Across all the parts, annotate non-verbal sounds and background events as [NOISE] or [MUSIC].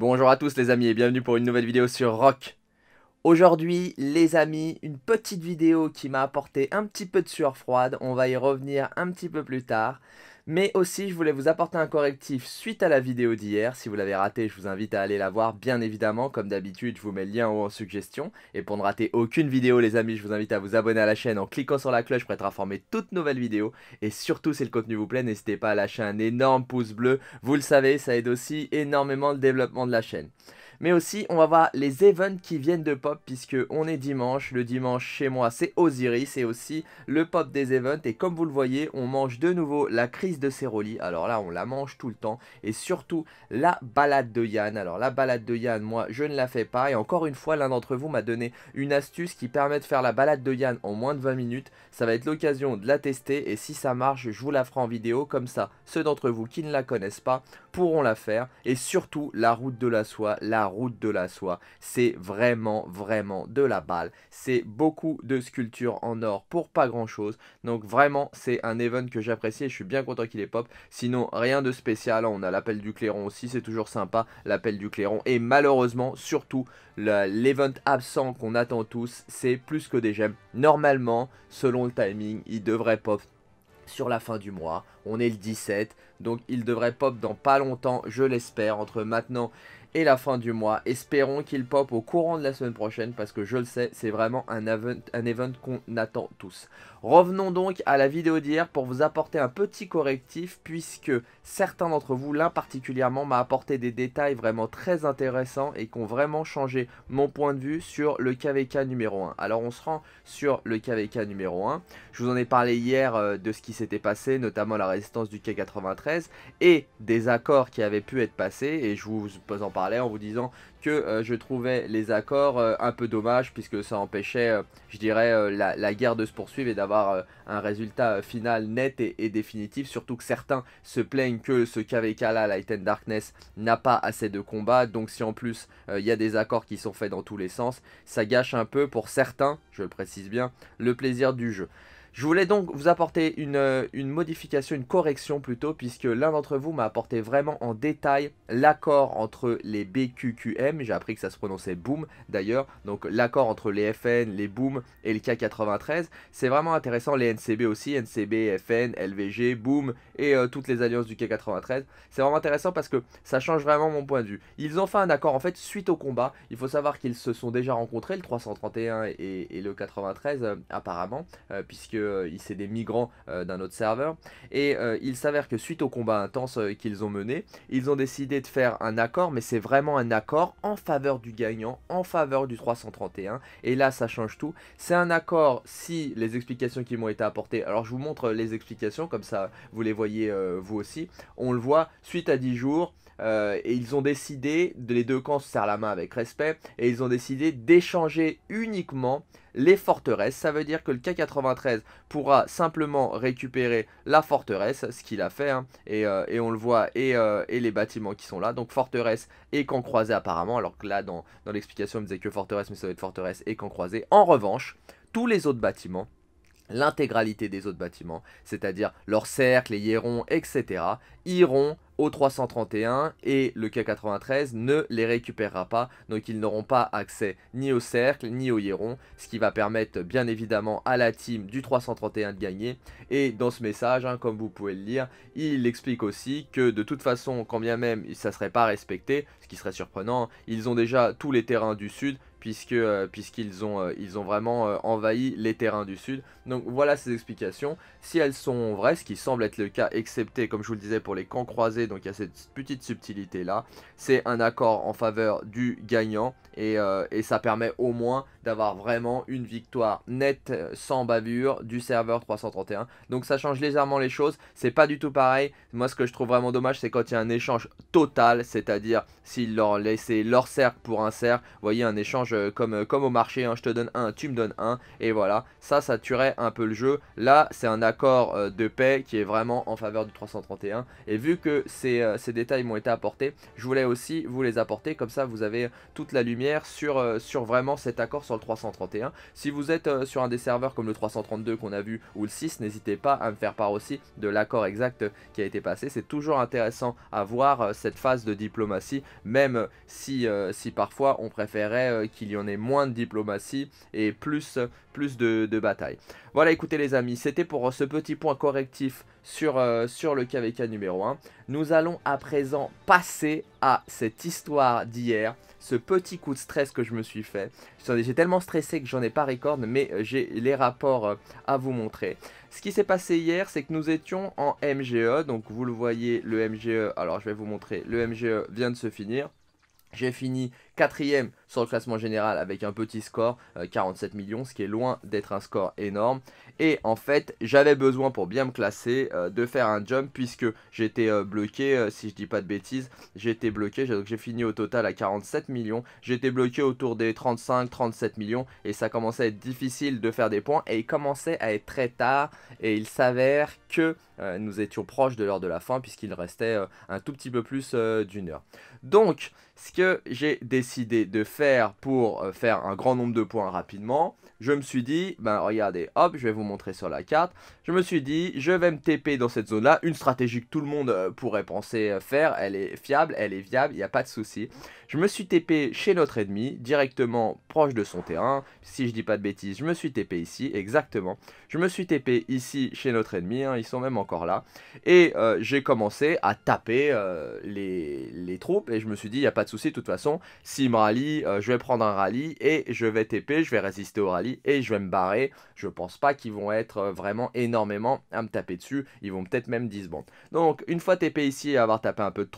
Bonjour à tous les amis et bienvenue pour une nouvelle vidéo sur Rock. Aujourd'hui les amis, une petite vidéo qui m'a apporté un petit peu de sueur froide, on va y revenir un petit peu plus tard. Mais aussi, je voulais vous apporter un correctif suite à la vidéo d'hier. Si vous l'avez raté, je vous invite à aller la voir, bien évidemment. Comme d'habitude, je vous mets le lien en haut en suggestion. Et pour ne rater aucune vidéo, les amis, je vous invite à vous abonner à la chaîne en cliquant sur la cloche pour être informé de toutes nouvelles vidéos. Et surtout, si le contenu vous plaît, n'hésitez pas à lâcher un énorme pouce bleu. Vous le savez, ça aide aussi énormément le développement de la chaîne. Mais aussi, on va voir les events qui viennent de pop, puisque on est dimanche. Le dimanche, chez moi, c'est Osiris et aussi le pop des events. Et comme vous le voyez, on mange de nouveau la crise de Ceroli. Alors là, on la mange tout le temps. Et surtout, la balade de Yann. Alors la balade de Yann, moi, je ne la fais pas. Et encore une fois, l'un d'entre vous m'a donné une astuce qui permet de faire la balade de Yann en moins de 20 minutes. Ça va être l'occasion de la tester. Et si ça marche, je vous la ferai en vidéo. Comme ça, ceux d'entre vous qui ne la connaissent pas pourront la faire. Et surtout, la route de la soie, la route de la soie, c'est vraiment, vraiment de la balle. C'est beaucoup de sculptures en or pour pas grand chose. Donc vraiment, c'est un event que j'apprécie et je suis bien content qu'il est pop. Sinon, rien de spécial. Hein. On a l'appel du clairon aussi, c'est toujours sympa, l'appel du clairon. Et malheureusement, surtout, l'event absent qu'on attend tous, c'est plus que des gemmes. Normalement, selon le timing, il devrait pop sur la fin du mois. On est le 17, donc il devrait pop dans pas longtemps, je l'espère, entre maintenant et la fin du mois. Espérons qu'il pop au courant de la semaine prochaine parce que je le sais, c'est vraiment un, event, un event qu'on attend tous. Revenons donc à la vidéo d'hier pour vous apporter un petit correctif puisque certains d'entre vous, l'un particulièrement, m'a apporté des détails vraiment très intéressants et qui ont vraiment changé mon point de vue sur le KVK numéro 1. Alors on se rend sur le KVK numéro 1. Je vous en ai parlé hier euh, de ce qui s'était passé, notamment la résistance du K93 et des accords qui avaient pu être passés et je vous en parle en vous disant que euh, je trouvais les accords euh, un peu dommage puisque ça empêchait, euh, je dirais, la, guerre de se poursuivre et d'avoir un résultat final net et, définitif. Surtout que certains se plaignent que ce KVK là, Light and Darkness, n'a pas assez de combats. Donc si en plus il y a des accords qui sont faits dans tous les sens, ça gâche un peu pour certains, je le précise bien, le plaisir du jeu. Je voulais donc vous apporter euh, une, modification, une correction plutôt, puisque l'un d'entre vous m'a apporté vraiment en détail l'accord entre les BQQM, j'ai appris que ça se prononçait boom d'ailleurs, donc l'accord entre les FN, les boom et le K93, c'est vraiment intéressant, les NCB aussi, NCB, FN, LVG, boom et euh, toutes les alliances du K93, c'est vraiment intéressant parce que ça change vraiment mon point de vue. Ils ont fait un accord en fait suite au combat, il faut savoir qu'ils se sont déjà rencontrés, le 331 et, le 93 euh, apparemment, puisque c'est euh, des migrants euh, d'un autre serveur. Et euh, il s'avère que suite au combat intense qu'ils ont mené, ils ont décidé de faire un accord, mais c'est vraiment un accord en faveur du gagnant, en faveur du 331. Et là, ça change tout. C'est un accord si les explications qui m'ont été apportées, alors je vous montre les explications, comme ça vous les voyez vous aussi. On le voit, suite à 10 jours, euh, et ils ont décidé, les deux camps se serrent la main avec respect, et ils ont décidé d'échanger uniquement les forteresses. Ça veut dire que le K93 pourra simplement récupérer la forteresse, ce qu'il a fait, hein, euh, et, on le voit, euh, et, les bâtiments qui sont là. Donc forteresse et camp croisé apparemment, alors que là dans, l'explication on me disait que forteresse, mais ça va être forteresse et camp croisé. En revanche, tous les autres bâtiments l'intégralité des autres bâtiments, c'est-à-dire leurs cercle, les hierons, etc., iront au 331 et le K93 ne les récupérera pas. Donc ils n'auront pas accès ni au cercle ni au Hieron, ce qui va permettre bien évidemment à la team du 331 de gagner. Et dans ce message, hein, comme vous pouvez le lire, il explique aussi que de toute façon, quand bien même ça serait pas respecté, ce qui serait surprenant, ils ont déjà tous les terrains du sud, puisque euh, puisqu'ils ont euh, ils ont vraiment euh, envahi les terrains du sud. Donc voilà ces explications. Si elles sont vraies, ce qui semble être le cas, excepté comme je vous le disais pour les camps croisés, donc il y a cette petite subtilité là, c'est un accord en faveur du gagnant et, et ça permet au moins d'avoir vraiment une victoire nette sans bavure du serveur 331. Donc ça change légèrement les choses, c'est pas du tout pareil. Moi ce que je trouve vraiment dommage c'est quand il y a un échange total, c'est-à-dire s'ils leur laissaient leur cercle pour un cercle, vous voyez un échange euh, euh, comme, au marché, hein. je te donne un, tu me donnes un, et voilà, ça, ça tuerait un peu le jeu. Là, c'est un accord euh, de paix qui est vraiment en faveur du 331, et vu que ces, détails m'ont été apportés, je voulais aussi vous les apporter, comme ça vous avez toute la lumière sur, sur vraiment cet accord sur le 331. Si vous êtes sur un des serveurs comme le 332 qu'on a vu, ou le 6, n'hésitez pas à me faire part aussi de l'accord exact qui a été passé. C'est toujours intéressant à voir cette phase de diplomatie, même si, si parfois on préférait qu'il qu'il y en ait moins de diplomatie et plus, plus de, bataille. Voilà, écoutez les amis, c'était pour euh, ce petit point correctif sur, euh, sur le KVK numéro 1. Nous allons à présent passer à cette histoire d'hier, ce petit coup de stress que je me suis fait. J'ai tellement stressé que j'en ai pas record, mais euh, j'ai les rapports à vous montrer. Ce qui s'est passé hier, c'est que nous étions en MGE, donc vous le voyez, le MGE, alors je vais vous montrer, le MGE vient de se finir. J'ai fini quatrième sur le classement général avec un petit score, 47 euh, millions, ce qui est loin d'être un score énorme. Et en fait, j'avais besoin pour bien me classer euh, de faire un jump puisque j'étais euh, bloqué, si je dis pas de bêtises, j'étais bloqué, donc j'ai fini au total à 47 millions. J'étais bloqué autour des 35-37 millions et ça commençait à être difficile de faire des points et il commençait à être très tard et il s'avère que nous étions proches de l'heure de la fin puisqu'il restait un tout petit peu plus d'une heure. Donc ce que j'ai décidé de faire pour euh, faire un grand nombre de points rapidement, je me suis dit, ben regardez, hop, je vais vous montrer sur la carte. Je me suis dit, je vais me TP dans cette zone-là, une stratégie que tout le monde euh, pourrait penser euh, faire, elle est fiable, elle est viable, il n'y a pas de souci. Je me suis TP chez notre ennemi, directement proche de son terrain, si je dis pas de bêtises, je me suis TP ici, exactement. Je me suis TP ici chez notre ennemi, hein, ils sont même encore là. Et euh, j'ai commencé à taper les, troupes, et je me suis dit, il n'y a pas de souci, de toute façon, si me rallient, je vais prendre un rallye, et je vais TP, je vais résister au rallye, et je vais me barrer. Je pense pas qu'ils vont être euh, vraiment énormément à me taper dessus. Ils vont peut-être même 10 Donc, une fois TP ici et avoir tapé un peu de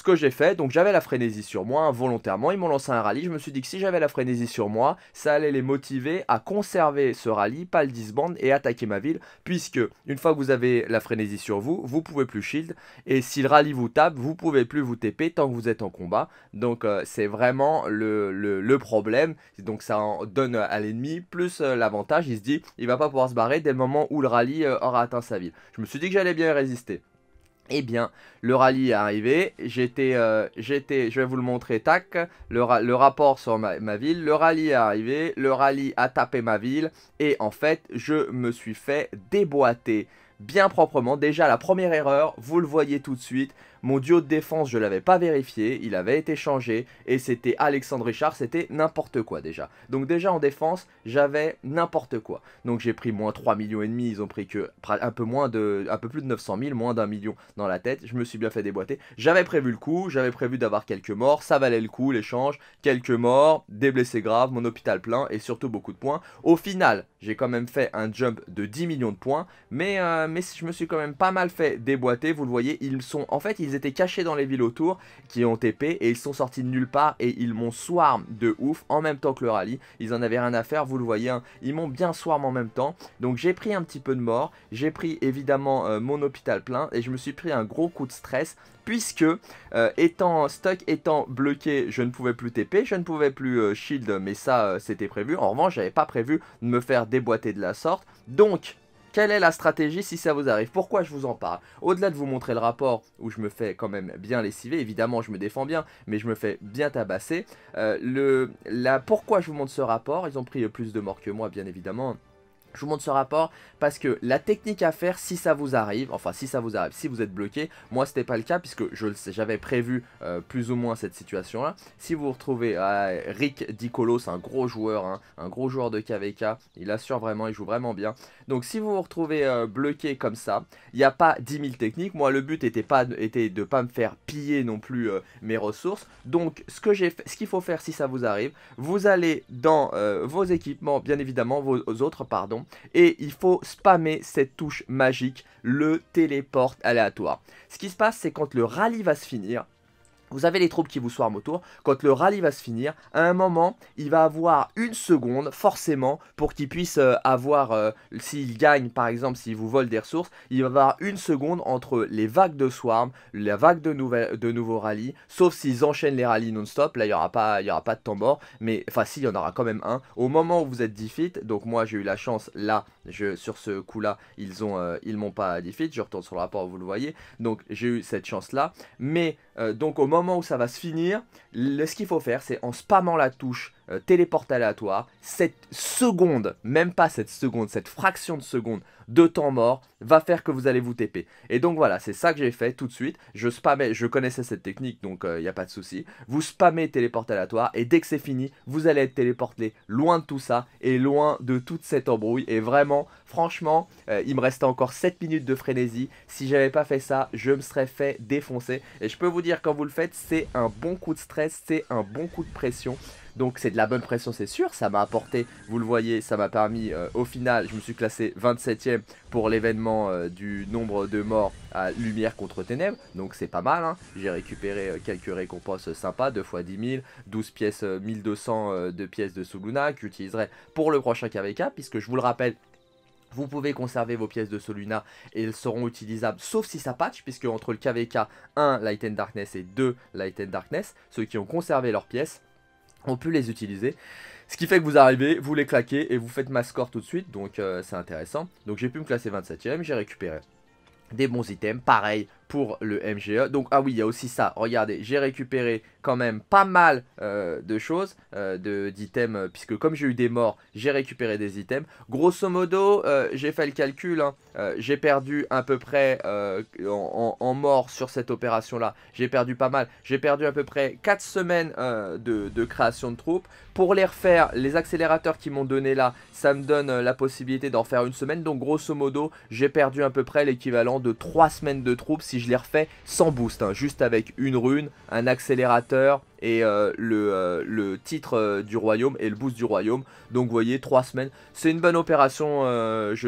ce que j'ai fait, donc j'avais la frénésie sur moi, hein, volontairement, ils m'ont lancé un rallye, je me suis dit que si j'avais la frénésie sur moi, ça allait les motiver à conserver ce rallye, pas le disband et attaquer ma ville, puisque une fois que vous avez la frénésie sur vous, vous pouvez plus shield, et si le rallye vous tape, vous pouvez plus vous TP tant que vous êtes en combat, donc euh, c'est vraiment le, le, problème, donc ça en donne à l'ennemi, plus euh, l'avantage, il se dit, il va pas pouvoir se barrer dès le moment où le rallye euh, aura atteint sa ville. Je me suis dit que j'allais bien résister. Eh bien, le rallye est arrivé, j'étais, euh, je vais vous le montrer, tac, le, rapport sur ma, ma, ville, le rallye est arrivé, le rallye a tapé ma ville, et en fait, je me suis fait déboîter bien proprement. Déjà, la première erreur, vous le voyez tout de suite, mon duo de défense, je l'avais pas vérifié, il avait été changé, et c'était Alexandre Richard, c'était n'importe quoi déjà. Donc déjà en défense, j'avais n'importe quoi. Donc j'ai pris moins 3 millions et demi, ils ont pris que un peu moins de, un peu plus de 900 000, moins d'un million dans la tête. Je me suis bien fait déboîter. J'avais prévu le coup, j'avais prévu d'avoir quelques morts, ça valait le coup l'échange, quelques morts, des blessés graves, mon hôpital plein et surtout beaucoup de points. Au final, j'ai quand même fait un jump de 10 millions de points, mais, euh, mais je me suis quand même pas mal fait déboîter. Vous le voyez, ils sont en fait ils ils étaient cachés dans les villes autour, qui ont TP, et ils sont sortis de nulle part, et ils m'ont swarm de ouf, en même temps que le rallye, ils en avaient rien à faire, vous le voyez, hein. ils m'ont bien swarm en même temps, donc j'ai pris un petit peu de mort, j'ai pris évidemment euh, mon hôpital plein, et je me suis pris un gros coup de stress, puisque euh, étant stuck, étant bloqué, je ne pouvais plus TP, je ne pouvais plus euh, shield, mais ça c'était prévu. En revanche, j'avais pas prévu de me faire déboîter de la sorte. Donc, quelle est la stratégie si ça vous arrive Pourquoi je vous en parle Au-delà de vous montrer le rapport où je me fais quand même bien lessiver, évidemment je me défends bien, mais je me fais bien tabasser. Euh, le, la, pourquoi je vous montre ce rapport Ils ont pris plus de morts que moi bien évidemment. Je vous montre ce rapport parce que la technique à faire si ça vous arrive, enfin si ça vous arrive, si vous êtes bloqué, moi c'était pas le cas puisque j'avais prévu euh, plus ou moins cette situation là. Si vous vous retrouvez ah, Rick Dicolos un gros joueur, hein, un gros joueur de KVK, il assure vraiment, il joue vraiment bien. Donc si vous vous retrouvez euh, bloqué comme ça, il n'y a pas 10 000 techniques, moi le but était, pas, était de pas me faire piller non plus euh, mes ressources. Donc ce que j'ai, qu'il faut faire si ça vous arrive, vous allez dans vos équipements, bien évidemment, vos autres, pardon, et il faut spammer cette touche magique, le téléporte aléatoire. Ce qui se passe, c'est quand le rallye va se finir, vous avez les troupes qui vous swarment autour. Quand le rallye va se finir, à un moment, il va avoir une seconde, forcément, pour qu'il puisse euh, avoir, euh, s'il gagne par exemple, s'il vous vole des ressources, il va avoir une seconde entre les vagues de swarm, la vague de, de nouveaux rallyes, sauf s'ils enchaînent les rallyes non-stop, là il n'y aura, pas, y aura pas de temps mort, mais enfin si, il y en aura quand même un. Au moment où vous êtes defeat, donc moi j'ai eu la chance, là, je, sur ce coup-là, ils ont, euh, ils m'ont pas defeat, je retourne sur le rapport, vous le voyez, donc j'ai eu cette chance-là, mais donc au moment moment où ça va se finir, le, ce qu'il faut faire, c'est en spammant la touche euh, téléporte aléatoire, cette seconde, même pas cette seconde, cette fraction de seconde de temps mort va faire que vous allez vous TP. Et donc voilà, c'est ça que j'ai fait tout de suite. Je spammais, je connaissais cette technique, donc il euh, n'y a pas de souci. Vous spammez téléporte aléatoire et dès que c'est fini, vous allez être téléporté loin de tout ça et loin de toute cette embrouille. Et vraiment, franchement, euh, il me restait encore 7 minutes de frénésie. Si j'avais pas fait ça, je me serais fait défoncer. Et je peux vous dire, quand vous le faites, c'est un bon coup de stress, c'est un bon coup de pression. Donc c'est de la bonne pression, c'est sûr. Ça m'a apporté, vous le voyez, ça m'a permis, euh, au final, je me suis classé 27ème pour l'événement euh, du nombre de morts à lumière contre ténèbres. Donc c'est pas mal, hein. j'ai récupéré euh, quelques récompenses sympas, 2 x 10 000, 12 pièces, 1200 de pièces de Soluna, que j'utiliserai pour le prochain KVK, puisque je vous le rappelle, vous pouvez conserver vos pièces de Soluna et elles seront utilisables sauf si ça patch puisque entre le KVK 1 Light and Darkness et 2 Light and Darkness, ceux qui ont conservé leurs pièces on peut les utiliser. Ce qui fait que vous arrivez, vous les claquez et vous faites ma score tout de suite, donc euh, c'est intéressant. Donc j'ai pu me classer 27ème, j'ai récupéré des bons items, pareil, pour le MGE. Donc, ah oui, il y a aussi ça. Regardez, j'ai récupéré quand même pas mal euh, de choses, euh, d'items, euh, puisque comme j'ai eu des morts, j'ai récupéré des items. Grosso modo, euh, j'ai fait le calcul, hein. j'ai perdu à peu près en, mort morts sur cette opération-là. J'ai perdu pas mal. J'ai perdu à peu près 4 semaines de, création de troupes. Pour les refaire, les accélérateurs qui m'ont donné là, ça me donne la possibilité d'en faire une semaine. Donc, grosso modo, j'ai perdu à peu près l'équivalent de 3 semaines de troupes si je les refais sans boost, hein, juste avec une rune, un accélérateur, et euh, le, euh, le, titre euh, du royaume et le boost du royaume. Donc vous voyez, 3 semaines, c'est une bonne opération,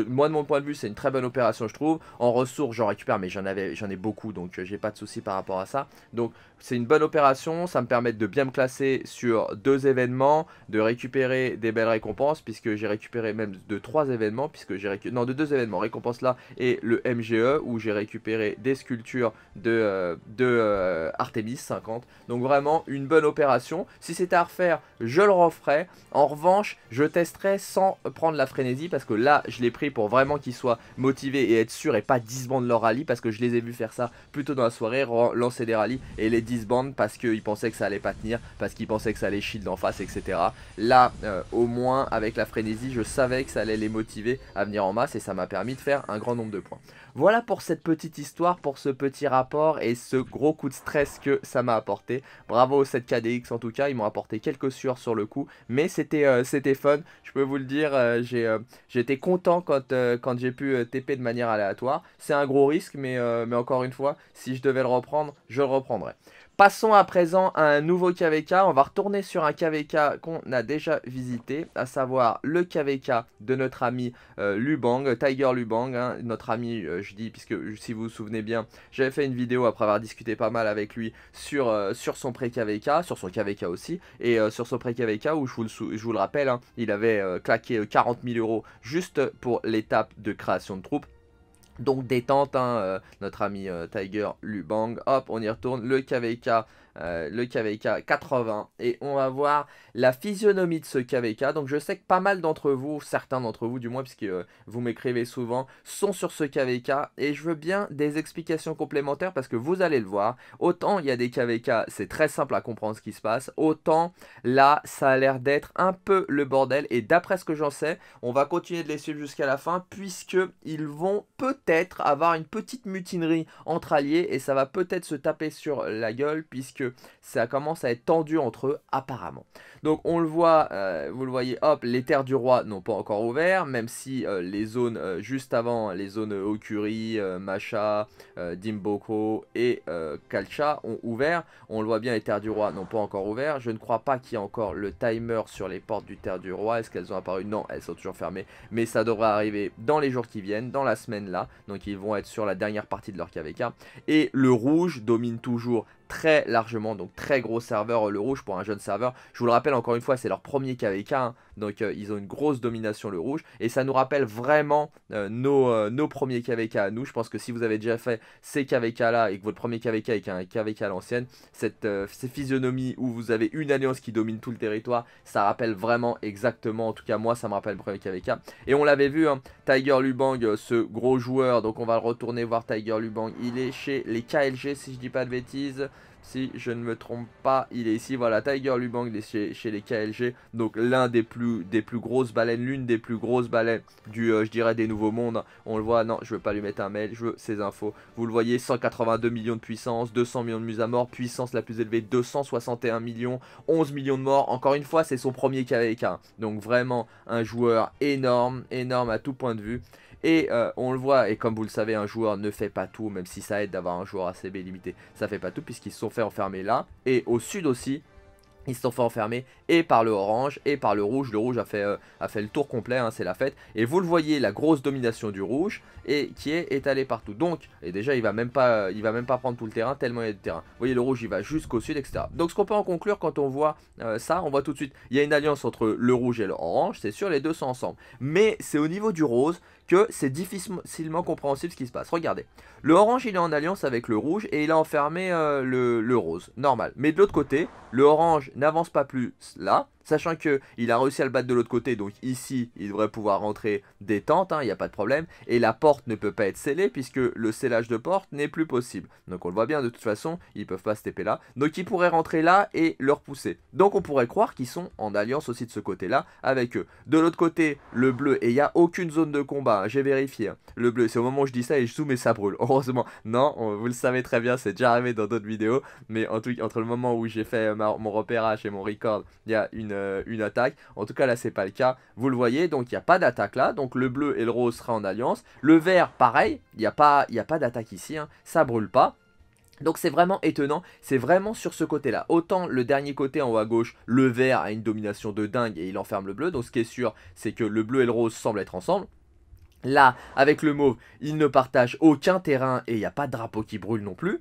moi de mon point de vue c'est une très bonne opération je trouve. En ressources j'en récupère mais j'en ai beaucoup donc j'ai pas de soucis par rapport à ça. Donc c'est une bonne opération, ça me permet de bien me classer sur deux événements, de récupérer des belles récompenses puisque j'ai récupéré même de trois événements puisque j'ai récupéré, non de deux événements, récompense là et le MGE où j'ai récupéré des sculptures de, de Artemis 50. Donc vraiment une bonne opération. Si c'était à refaire, je le referais. En revanche, je testerai sans prendre la frénésie parce que là, je l'ai pris pour vraiment qu'ils soient motivés et être sûrs et pas disbandent leur rallye parce que je les ai vus faire ça plutôt dans la soirée, lancer des rallyes et les disbandent parce qu'ils pensaient que ça allait pas tenir, parce qu'ils pensaient que ça allait shield en face, etc. Là, euh, au moins, avec la frénésie, je savais que ça allait les motiver à venir en masse et ça m'a permis de faire un grand nombre de points. Voilà pour cette petite histoire, pour ce petit rapport et ce gros coup de stress que ça m'a apporté. Bravo cette KDX en tout cas, ils m'ont apporté quelques sueurs sur le coup, mais c'était euh, c'était fun, je peux vous le dire, euh, euh, j'étais content quand, quand j'ai pu TP de manière aléatoire. C'est un gros risque, mais, mais encore une fois, si je devais le reprendre, je le reprendrais. Passons à présent à un nouveau KVK. On va retourner sur un KVK qu'on a déjà visité, à savoir le KVK de notre ami euh, Lubang, Tiger Lubang. Hein. notre ami, euh, je dis, puisque si vous vous souvenez bien, j'avais fait une vidéo après avoir discuté pas mal avec lui sur, euh, sur son pré-KVK, sur son KVK aussi, et sur son pré-KVK où je vous le, je vous le rappelle, hein, il avait claqué 40 000 euros juste pour l'étape de création de troupes donc détente, hein, euh, notre ami euh, Tiger Lubang, hop, on y retourne, le KVK euh, le KVK 80 et on va voir la physionomie de ce KVK. Donc je sais que pas mal d'entre vous, certains d'entre vous du moins puisque euh, vous m'écrivez souvent, sont sur ce KVK et je veux bien des explications complémentaires parce que vous allez le voir, autant il y a des KVK, c'est très simple à comprendre ce qui se passe, autant là ça a l'air d'être un peu le bordel et d'après ce que j'en sais, on va continuer de les suivre jusqu'à la fin puisque ils vont peut-être avoir une petite mutinerie entre alliés et ça va peut-être se taper sur la gueule puisque ça commence à être tendu entre eux apparemment. Donc on le voit, euh, vous le voyez, hop, les terres du roi n'ont pas encore ouvert, même si euh, les zones euh, juste avant, les zones Okuri, Macha, Dimboko et Kalcha ont ouvert. On le voit bien, les terres du roi n'ont pas encore ouvert. Je ne crois pas qu'il y ait encore le timer sur les portes du terre du roi. Est-ce qu'elles ont apparu Non, elles sont toujours fermées, mais ça devrait arriver dans les jours qui viennent, dans la semaine là. Donc ils vont être sur la dernière partie de leur KVK. Et le rouge domine toujours très largement. Donc très gros serveur euh, le rouge pour un jeune serveur. Je vous le rappelle encore une fois, c'est leur premier KVK. Donc euh, ils ont une grosse domination le rouge. Et ça nous rappelle vraiment euh, euh, nos, premiers KVK à nous. Je pense que si vous avez déjà fait ces KVK là et que votre premier KVK est un KVK à l'ancienne, cette physionomie où vous avez une alliance qui domine tout le territoire, ça rappelle vraiment exactement, en tout cas moi ça me rappelle le premier KVK. Et on l'avait vu, hein, Tiger Lubang, ce gros joueur, donc on va le retourner voir Tiger Lubang. Il est chez les KLG si je dis pas de bêtises si je ne me trompe pas, il est ici. Voilà, Tiger Lubang chez, chez les KLG. Donc l'un des plus, des plus grosses baleines, l'une des plus grosses baleines du, euh, je dirais, des nouveaux mondes. On le voit, non, je veux pas lui mettre un mail, je veux ses infos. Vous le voyez, 182 millions de puissance, 200 millions de muses à mort, puissance la plus élevée, 261 millions, 11 millions de morts. Encore une fois, c'est son premier KVK. Hein. Donc vraiment un joueur énorme, énorme à tout point de vue. Et euh, on le voit, et comme vous le savez, un joueur ne fait pas tout, même si ça aide d'avoir un joueur ACB limité, ça fait pas tout, puisqu'ils se sont fait enfermer là. Et au sud aussi, ils se sont fait enfermer et par le orange et par le rouge. Le rouge a fait, euh, a fait le tour complet, hein, c'est la fête. Et vous le voyez, la grosse domination du rouge et qui est étalée partout. Donc, et déjà, il va même pas, euh, il va même pas prendre tout le terrain tellement il y a de terrain. Vous voyez, le rouge, il va jusqu'au sud, etc. Donc, ce qu'on peut en conclure quand on voit ça, on voit tout de suite, il y a une alliance entre le rouge et le orange. C'est sûr, les deux sont ensemble. Mais c'est au niveau du rose que c'est difficilement compréhensible ce qui se passe. Regardez, le orange il est en alliance avec le rouge et il a enfermé euh, le, le, rose, normal. Mais de l'autre côté, le orange n'avance pas plus là, Sachant que il a réussi à le battre de l'autre côté, donc ici il devrait pouvoir rentrer détente, hein, il n'y a pas de problème. Et la porte ne peut pas être scellée puisque le scellage de porte n'est plus possible. Donc on le voit bien de toute façon, ils peuvent pas se taper là. Donc ils pourraient rentrer là et le repousser. Donc on pourrait croire qu'ils sont en alliance aussi de ce côté-là avec eux. De l'autre côté, le bleu, et il n'y a aucune zone de combat, hein, j'ai vérifié. Hein. Le bleu, c'est au moment où je dis ça et je zoome et ça brûle. [LAUGHS] Heureusement, non, vous le savez très bien, c'est déjà arrivé dans d'autres vidéos. Mais en tout, entre le moment où j'ai fait euh, mon repérage et mon record, il y a une euh, une, attaque. En tout cas, là, c'est pas le cas. Vous le voyez, donc il n'y a pas d'attaque là. Donc le bleu et le rose sera en alliance. Le vert, pareil, il n'y a pas, il y a pas d'attaque ici. Hein. Ça brûle pas. Donc c'est vraiment étonnant, c'est vraiment sur ce côté-là. Autant le dernier côté en haut à gauche, le vert a une domination de dingue et il enferme le bleu. Donc ce qui est sûr, c'est que le bleu et le rose semblent être ensemble. Là, avec le mauve, il ne partage aucun terrain et il n'y a pas de drapeau qui brûle non plus.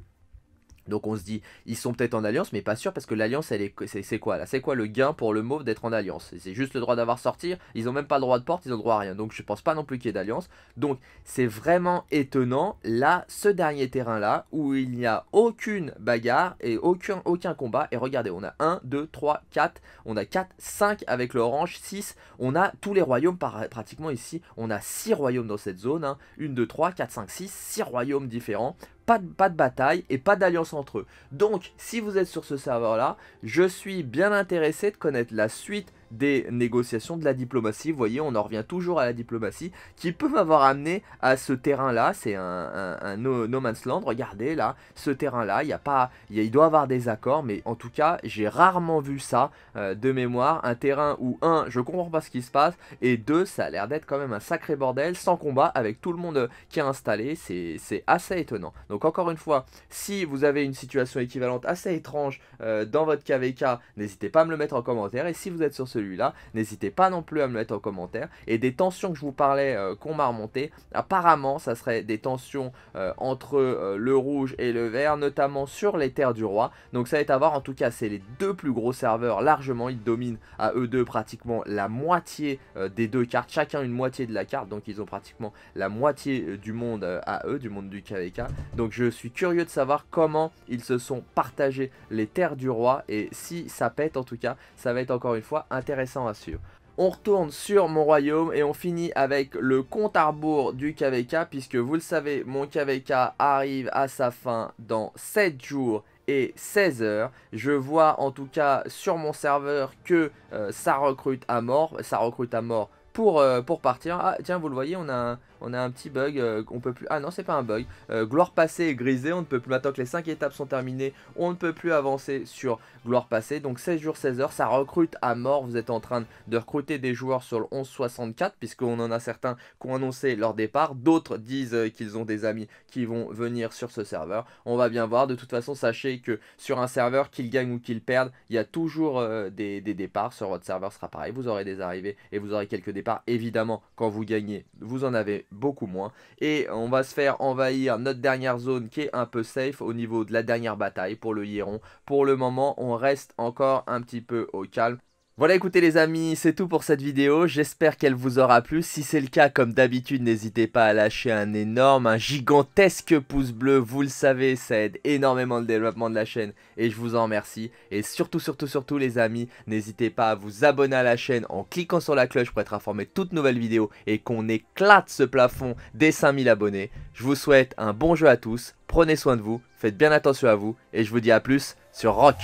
Donc on se dit, ils sont peut-être en alliance, mais pas sûr parce que l'alliance, elle est, c'est, quoi là C'est quoi le gain pour le mauve d'être en alliance C'est juste le droit d'avoir sortir, ils n'ont même pas le droit de porte, ils ont le droit à rien. Donc je pense pas non plus qu'il y ait d'alliance. Donc c'est vraiment étonnant, là, ce dernier terrain là, où il n'y a aucune bagarre et aucun, aucun combat. Et regardez, on a 1, 2, 3, 4, on a 4, 5 avec l'orange, 6, on a tous les royaumes pratiquement ici. On a 6 royaumes dans cette zone, 1, 2, 3, 4, 5, 6, 6 royaumes différents pas de, pas de bataille et pas d'alliance entre eux. Donc si vous êtes sur ce serveur là, je suis bien intéressé de connaître la suite des négociations, de la diplomatie. Vous voyez, on en revient toujours à la diplomatie qui peut m'avoir amené à ce terrain-là. C'est un, no, man's land. Regardez là, ce terrain-là, il y a pas, il doit avoir des accords, mais en tout cas, j'ai rarement vu ça euh, de mémoire. Un terrain où un, je comprends pas ce qui se passe, et deux, ça a l'air d'être quand même un sacré bordel sans combat avec tout le monde euh, qui est installé. C'est assez étonnant. Donc encore une fois, si vous avez une situation équivalente assez étrange euh, dans votre KVK, n'hésitez pas à me le mettre en commentaire. Et si vous êtes sur ce là N'hésitez pas non plus à me le mettre en commentaire. Et des tensions que je vous parlais euh, qu'on m'a remonté apparemment ça serait des tensions euh, entre euh, le rouge et le vert, notamment sur les terres du roi. Donc ça va être à voir, en tout cas c'est les deux plus gros serveurs largement, ils dominent à eux deux pratiquement la moitié des deux cartes, chacun une moitié de la carte, donc ils ont pratiquement la moitié du monde à eux, du monde du KVK. Donc je suis curieux de savoir comment ils se sont partagés les terres du roi et si ça pète en tout cas, ça va être encore une fois intéressant intéressant à suivre. On retourne sur mon royaume et on finit avec le compte à rebours du KVK puisque vous le savez, mon KVK arrive à sa fin dans 7 jours et 16 heures. Je vois en tout cas sur mon serveur que euh, ça recrute à mort, ça recrute à mort pour, euh, pour partir. Ah tiens, vous le voyez, on a un, on a un petit bug, euh, on peut plus... Ah non, c'est pas un bug. Euh, gloire passée est grisée, on ne peut plus... Maintenant que les 5 étapes sont terminées, on ne peut plus avancer sur gloire passée. Donc 16 jours, 16 heures, ça recrute à mort. Vous êtes en train de recruter des joueurs sur le 1164, puisqu'on en a certains qui ont annoncé leur départ. D'autres disent euh, qu'ils ont des amis qui vont venir sur ce serveur. On va bien voir. De toute façon, sachez que sur un serveur, qu'il gagne ou qu'il perdent, il y a toujours des, des départs. Sur votre serveur sera pareil. Vous aurez des arrivées et vous aurez quelques départs. Évidemment, quand vous gagnez, vous en avez beaucoup moins. Et on va se faire envahir notre dernière zone qui est un peu safe au niveau de la dernière bataille pour le Hieron. Pour le moment, on reste encore un petit peu au calme. Voilà écoutez les amis, c'est tout pour cette vidéo, j'espère qu'elle vous aura plu, si c'est le cas comme d'habitude n'hésitez pas à lâcher un énorme, un gigantesque pouce bleu, vous le savez ça aide énormément le développement de la chaîne et je vous en remercie et surtout surtout surtout les amis, n'hésitez pas à vous abonner à la chaîne en cliquant sur la cloche pour être informé de toutes nouvelles vidéos et qu'on éclate ce plafond des 5000 abonnés, je vous souhaite un bon jeu à tous, prenez soin de vous, faites bien attention à vous et je vous dis à plus sur Rock